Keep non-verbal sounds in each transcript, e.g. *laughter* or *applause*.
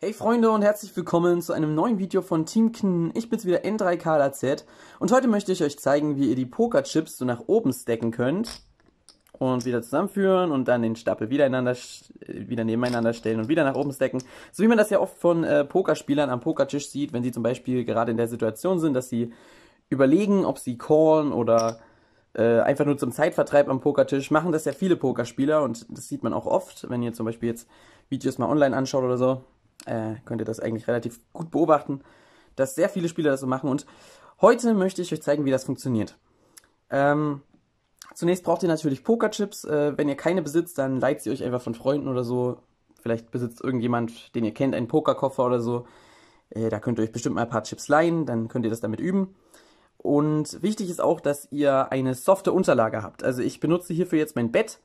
Hey Freunde und herzlich willkommen zu einem neuen Video von Team Kn. Ich bin's wieder N3KLAZ und heute möchte ich euch zeigen, wie ihr die Pokerchips so nach oben stacken könnt und wieder zusammenführen und dann den Stapel wieder, einander, äh, wieder nebeneinander stellen und wieder nach oben stacken. So wie man das ja oft von äh, Pokerspielern am Pokertisch sieht, wenn sie zum Beispiel gerade in der Situation sind, dass sie überlegen, ob sie callen oder äh, einfach nur zum Zeitvertreib am Pokertisch, machen das ja viele Pokerspieler und das sieht man auch oft, wenn ihr zum Beispiel jetzt Videos mal online anschaut oder so äh, könnt ihr das eigentlich relativ gut beobachten, dass sehr viele Spieler das so machen. Und heute möchte ich euch zeigen, wie das funktioniert. Ähm, zunächst braucht ihr natürlich Pokerchips. Äh, wenn ihr keine besitzt, dann leiht sie euch einfach von Freunden oder so. Vielleicht besitzt irgendjemand, den ihr kennt, einen Pokerkoffer oder so. Äh, da könnt ihr euch bestimmt mal ein paar Chips leihen, dann könnt ihr das damit üben. Und wichtig ist auch, dass ihr eine softe Unterlage habt. Also ich benutze hierfür jetzt mein Bett.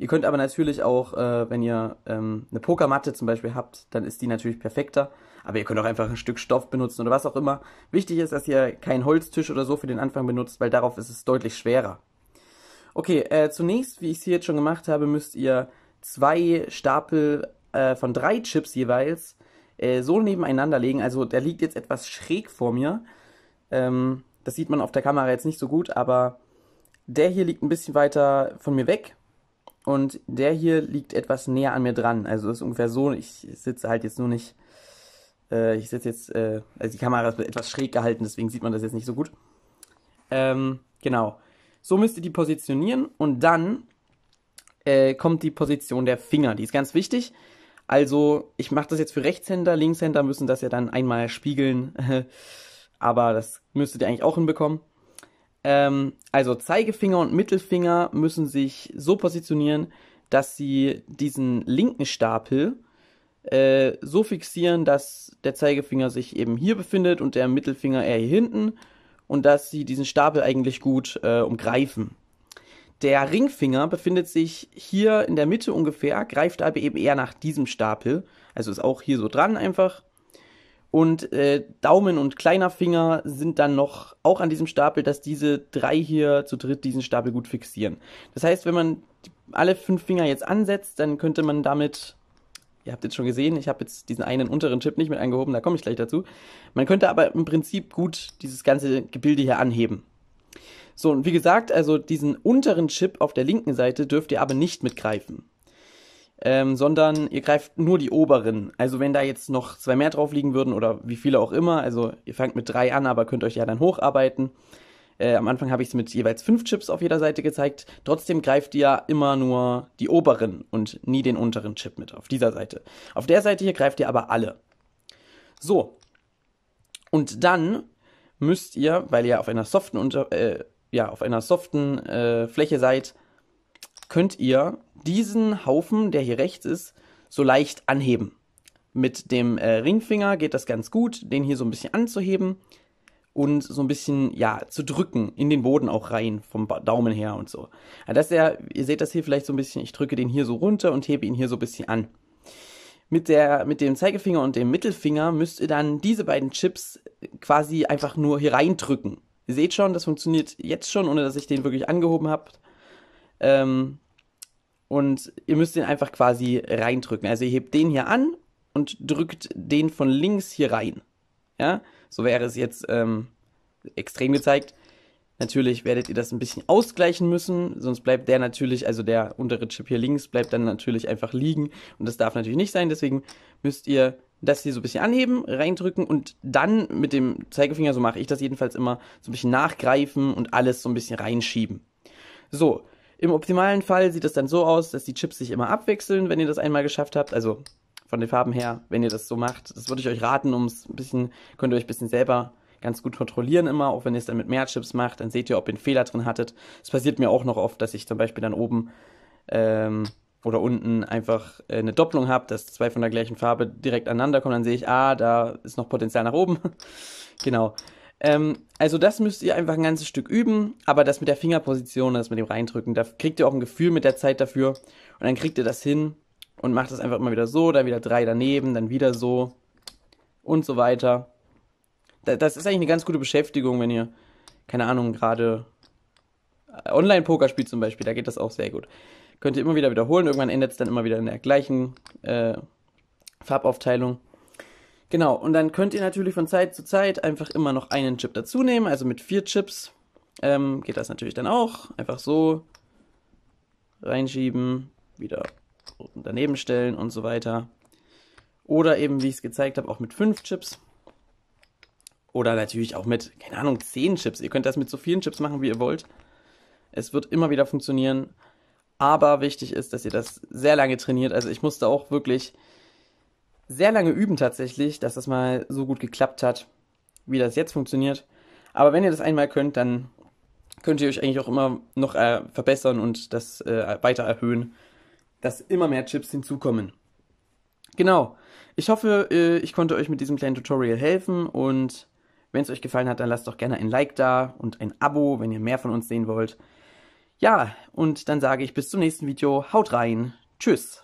Ihr könnt aber natürlich auch, äh, wenn ihr ähm, eine Pokermatte zum Beispiel habt, dann ist die natürlich perfekter. Aber ihr könnt auch einfach ein Stück Stoff benutzen oder was auch immer. Wichtig ist, dass ihr keinen Holztisch oder so für den Anfang benutzt, weil darauf ist es deutlich schwerer. Okay, äh, zunächst, wie ich es hier jetzt schon gemacht habe, müsst ihr zwei Stapel äh, von drei Chips jeweils äh, so nebeneinander legen. Also der liegt jetzt etwas schräg vor mir. Ähm, das sieht man auf der Kamera jetzt nicht so gut, aber der hier liegt ein bisschen weiter von mir weg und der hier liegt etwas näher an mir dran. Also ist ungefähr so, ich sitze halt jetzt nur nicht, äh, ich sitze jetzt, äh, also die Kamera ist etwas schräg gehalten, deswegen sieht man das jetzt nicht so gut. Ähm, genau. So müsst ihr die positionieren und dann äh, kommt die Position der Finger. Die ist ganz wichtig. Also ich mache das jetzt für Rechtshänder, Linkshänder müssen das ja dann einmal spiegeln. *laughs* Aber das müsstet ihr eigentlich auch hinbekommen. Ähm, also Zeigefinger und Mittelfinger müssen sich so positionieren, dass sie diesen linken Stapel äh, so fixieren, dass der Zeigefinger sich eben hier befindet und der Mittelfinger eher hier hinten und dass sie diesen Stapel eigentlich gut äh, umgreifen. Der Ringfinger befindet sich hier in der Mitte ungefähr, greift aber eben eher nach diesem Stapel, also ist auch hier so dran einfach und äh, Daumen und kleiner Finger sind dann noch auch an diesem Stapel, dass diese drei hier zu dritt diesen Stapel gut fixieren. Das heißt, wenn man alle fünf Finger jetzt ansetzt, dann könnte man damit, ihr habt jetzt schon gesehen, ich habe jetzt diesen einen unteren Chip nicht mit angehoben, da komme ich gleich dazu. Man könnte aber im Prinzip gut dieses ganze Gebilde hier anheben. So, und wie gesagt, also diesen unteren Chip auf der linken Seite dürft ihr aber nicht mitgreifen ähm, sondern ihr greift nur die oberen. Also wenn da jetzt noch zwei mehr drauf liegen würden oder wie viele auch immer, also ihr fangt mit drei an, aber könnt euch ja dann hocharbeiten. Äh, am Anfang habe ich es mit jeweils fünf Chips auf jeder Seite gezeigt. Trotzdem greift ihr ja immer nur die oberen und nie den unteren Chip mit auf dieser Seite. Auf der Seite hier greift ihr aber alle. So. Und dann müsst ihr, weil ihr auf einer soften, unter, äh, ja, auf einer soften äh, Fläche seid, könnt ihr diesen Haufen, der hier rechts ist, so leicht anheben. Mit dem äh, Ringfinger geht das ganz gut, den hier so ein bisschen anzuheben und so ein bisschen, ja, zu drücken, in den Boden auch rein, vom Daumen her und so. Also das ist ja, ihr seht das hier vielleicht so ein bisschen, ich drücke den hier so runter und hebe ihn hier so ein bisschen an. Mit, der, mit dem Zeigefinger und dem Mittelfinger müsst ihr dann diese beiden Chips quasi einfach nur hier reindrücken. Ihr seht schon, das funktioniert jetzt schon, ohne dass ich den wirklich angehoben habe. Ähm, und ihr müsst den einfach quasi reindrücken. Also ihr hebt den hier an und drückt den von links hier rein. Ja, so wäre es jetzt ähm, extrem gezeigt. Natürlich werdet ihr das ein bisschen ausgleichen müssen, sonst bleibt der natürlich, also der untere Chip hier links, bleibt dann natürlich einfach liegen und das darf natürlich nicht sein. Deswegen müsst ihr das hier so ein bisschen anheben, reindrücken und dann mit dem Zeigefinger, so mache ich das jedenfalls immer, so ein bisschen nachgreifen und alles so ein bisschen reinschieben. So, im optimalen Fall sieht es dann so aus, dass die Chips sich immer abwechseln, wenn ihr das einmal geschafft habt. Also von den Farben her, wenn ihr das so macht. Das würde ich euch raten, um es ein bisschen, könnt ihr euch ein bisschen selber ganz gut kontrollieren immer, auch wenn ihr es dann mit mehr Chips macht, dann seht ihr, ob ihr einen Fehler drin hattet. Es passiert mir auch noch oft, dass ich zum Beispiel dann oben ähm, oder unten einfach äh, eine Doppelung habe, dass zwei von der gleichen Farbe direkt aneinander kommen, dann sehe ich, ah, da ist noch Potenzial nach oben. *laughs* genau. Ähm, also das müsst ihr einfach ein ganzes Stück üben, aber das mit der Fingerposition, das mit dem Reindrücken, da kriegt ihr auch ein Gefühl mit der Zeit dafür und dann kriegt ihr das hin und macht das einfach immer wieder so, dann wieder drei daneben, dann wieder so und so weiter. Das ist eigentlich eine ganz gute Beschäftigung, wenn ihr, keine Ahnung, gerade äh, Online-Poker spielt zum Beispiel, da geht das auch sehr gut. Könnt ihr immer wieder wiederholen, irgendwann endet es dann immer wieder in der gleichen äh, Farbaufteilung. Genau, und dann könnt ihr natürlich von Zeit zu Zeit einfach immer noch einen Chip dazu nehmen. Also mit vier Chips ähm, geht das natürlich dann auch. Einfach so reinschieben, wieder daneben stellen und so weiter. Oder eben, wie ich es gezeigt habe, auch mit fünf Chips. Oder natürlich auch mit, keine Ahnung, zehn Chips. Ihr könnt das mit so vielen Chips machen, wie ihr wollt. Es wird immer wieder funktionieren. Aber wichtig ist, dass ihr das sehr lange trainiert. Also ich musste auch wirklich sehr lange üben tatsächlich, dass das mal so gut geklappt hat, wie das jetzt funktioniert. Aber wenn ihr das einmal könnt, dann könnt ihr euch eigentlich auch immer noch äh, verbessern und das äh, weiter erhöhen, dass immer mehr Chips hinzukommen. Genau. Ich hoffe, äh, ich konnte euch mit diesem kleinen Tutorial helfen und wenn es euch gefallen hat, dann lasst doch gerne ein Like da und ein Abo, wenn ihr mehr von uns sehen wollt. Ja, und dann sage ich bis zum nächsten Video. Haut rein. Tschüss.